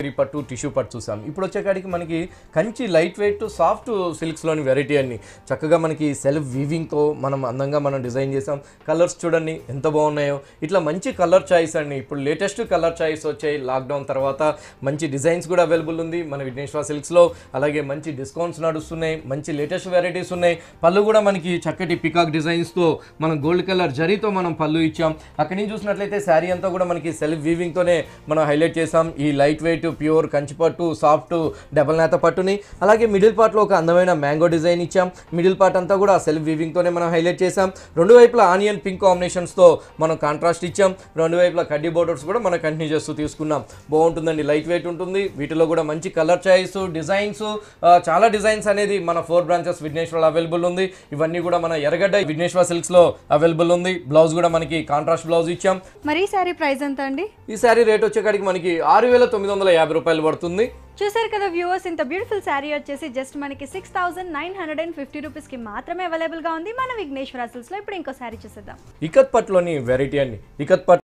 three పట్టు tissue పట్టు చూసాం ఇప్పుడు వచ్చేకాడికి మనకి కంచి లైట్ వెయిట్ సాఫ్ట్ సిల్క్స్లోని వెరైటీ అన్ని చక్కగా మనకి సెల్ఫ్ వీవింగ్తో మనం అందంగా మనం డిజైన్ చేసాం కలర్స్ చూడండి ఎంత బాగున్నాయో ఇట్లా మంచి కలర్ చాయిస్ అండి ఇప్పుడు లేటెస్ట్ కలర్ చాయిస్ వచ్చాయి లాక్డౌన్ తర్వాత మంచి డిజైన్స్ కూడా అవైలబుల్ ఉంది మన విఘ్నేశ్వర సిల్క్స్లో అలాగే మంచి డిస్కౌంట్స్ నడుస్తున్నాయి మంచి లేటెస్ట్ వెరైటీస్ ఉన్నాయి పళ్ళు కూడా మనకి చక్కటి పికాక్ డిజైన్స్తో మనం గోల్డ్ కలర్ జరీతో మనం పళ్ళు ఇచ్చాం అక్కడి నుంచి చూసినట్లయితే శారీ అంతా కూడా మనకి సెల్ఫ్ వీవింగ్తోనే మనం హైలైట్ చేసాం ఈ లైట్ వెయిట్ లైట్ ప్యూర్ కంచిపట్టు సాఫ్ట్ డబల్ నేత పట్టుని అలాగే మిడిల్ పార్ట్లో ఒక అందమైన మ్యాంగో డిజైన్ ఇచ్చాం మిడిల్ పార్ట్ అంతా కూడా సెల్ఫ్ వీవింగ్తోనే మనం హైలైట్ చేసాం రెండు వైపులా ఆనియన్ పింక్ కాంబినేషన్స్తో మనం కాంట్రాస్ట్ ఇచ్చాం రెండు వైపులా కడ్డీ బోర్డర్స్ కూడా మనం కంటిన్యూ చేస్తూ తీసుకున్నాం బాగుంటుందండి లైట్ వెయిట్ ఉంటుంది వీటిలో కూడా మంచి కలర్ చాయిస్ డిజైన్స్ చాలా డిజైన్స్ అనేది మన ఫోర్ బ్రాంచెస్ విఘ్నేశ్వర్లో అవైలబుల్ ఉంది ఇవన్నీ కూడా మన ఎర్రగడ్డ విఘ్నేశ్వర సిల్క్స్ లో అవైలబుల్ ఉంది బ్లౌజ్ కూడా మనకి కాంట్రాస్ట్ బ్లౌజ్ ఇచ్చాం మరి ఈ సారీ ప్రైస్ ఎంత అండి ఈ సారీ రేట్ వచ్చేకాడికి మనకి ఆరు వేల తొమ్మిది వందల యాభై రూపాయలు పడుతుంది చూసారు కదా వ్యూవర్స్ ఇంత బ్యూటిఫుల్ శారీ వచ్చేసి జస్ట్ మనకి six thousand nine hundred and fifty కి మాత్రమే అవైలబుల్ గా ఉంది మన విఘ్నేశ్వర లో ఇప్పుడు ఇంకో శారీ చూసేద్దాం ఇకత్పట్లోని వెరైటీ అండి ఇకత్పట్